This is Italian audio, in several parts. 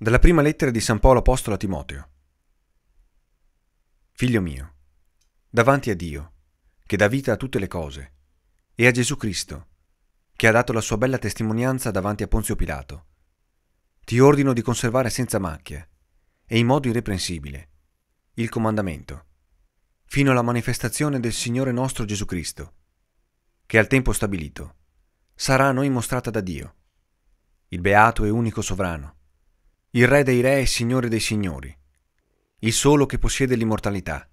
Dalla prima lettera di San Paolo Apostolo a Timoteo. Figlio mio, davanti a Dio, che dà vita a tutte le cose, e a Gesù Cristo, che ha dato la sua bella testimonianza davanti a Ponzio Pilato, ti ordino di conservare senza macchia e in modo irreprensibile il comandamento, fino alla manifestazione del Signore nostro Gesù Cristo, che al tempo stabilito sarà a noi mostrata da Dio, il beato e unico sovrano il Re dei Re e Signore dei Signori, il solo che possiede l'immortalità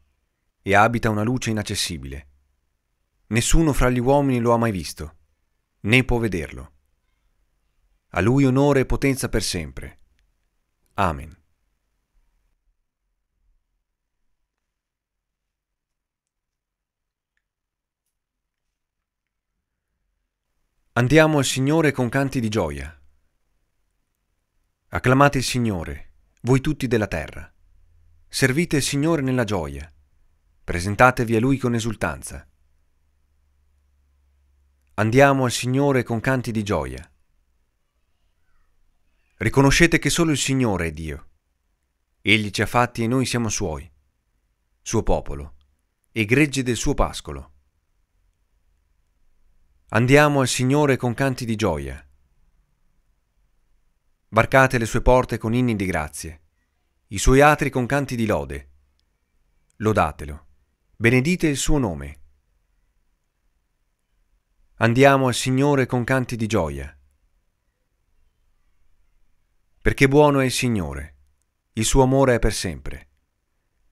e abita una luce inaccessibile. Nessuno fra gli uomini lo ha mai visto, né può vederlo. A lui onore e potenza per sempre. Amen. Andiamo al Signore con canti di gioia. Acclamate il Signore, voi tutti della terra. Servite il Signore nella gioia. Presentatevi a Lui con esultanza. Andiamo al Signore con canti di gioia. Riconoscete che solo il Signore è Dio. Egli ci ha fatti e noi siamo Suoi, Suo popolo, e gregge del Suo pascolo. Andiamo al Signore con canti di gioia. Barcate le sue porte con inni di grazie, i suoi atri con canti di lode. Lodatelo, benedite il suo nome. Andiamo al Signore con canti di gioia. Perché buono è il Signore, il suo amore è per sempre,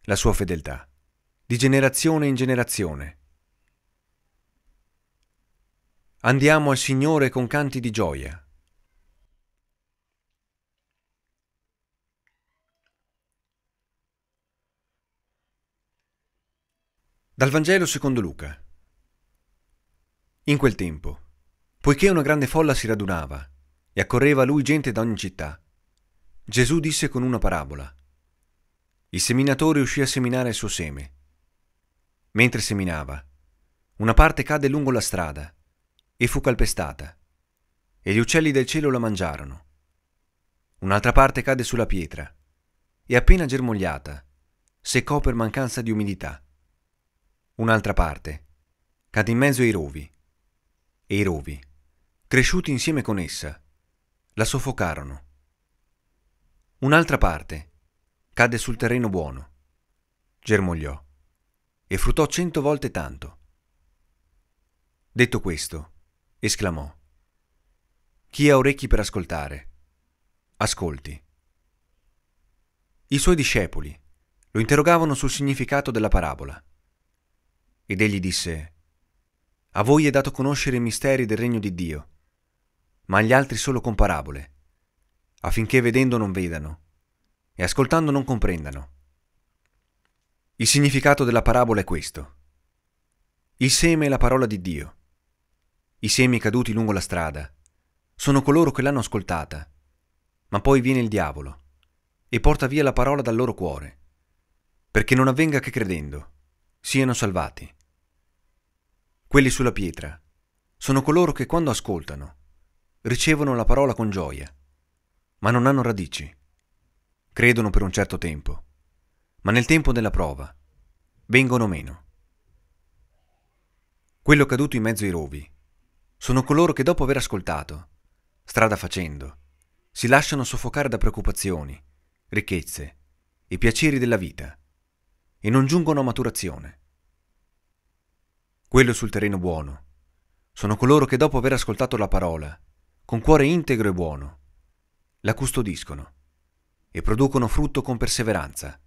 la sua fedeltà, di generazione in generazione. Andiamo al Signore con canti di gioia. Dal Vangelo secondo Luca. In quel tempo, poiché una grande folla si radunava e accorreva a lui gente da ogni città, Gesù disse con una parabola. Il seminatore uscì a seminare il suo seme. Mentre seminava, una parte cadde lungo la strada e fu calpestata, e gli uccelli del cielo la mangiarono. Un'altra parte cadde sulla pietra e appena germogliata, seccò per mancanza di umidità un'altra parte. Cade in mezzo ai rovi. E i rovi, cresciuti insieme con essa, la soffocarono. Un'altra parte cadde sul terreno buono, germogliò e fruttò cento volte tanto. Detto questo, esclamò, Chi ha orecchi per ascoltare, ascolti. I suoi discepoli lo interrogavano sul significato della parabola. Ed egli disse, A voi è dato conoscere i misteri del regno di Dio, ma agli altri solo con parabole, affinché vedendo non vedano e ascoltando non comprendano. Il significato della parabola è questo. Il seme è la parola di Dio. I semi caduti lungo la strada sono coloro che l'hanno ascoltata, ma poi viene il diavolo e porta via la parola dal loro cuore, perché non avvenga che credendo siano salvati. Quelli sulla pietra sono coloro che quando ascoltano ricevono la parola con gioia, ma non hanno radici. Credono per un certo tempo, ma nel tempo della prova vengono meno. Quello caduto in mezzo ai rovi sono coloro che dopo aver ascoltato, strada facendo, si lasciano soffocare da preoccupazioni, ricchezze e piaceri della vita e non giungono a maturazione. Quello sul terreno buono sono coloro che dopo aver ascoltato la parola, con cuore integro e buono, la custodiscono e producono frutto con perseveranza.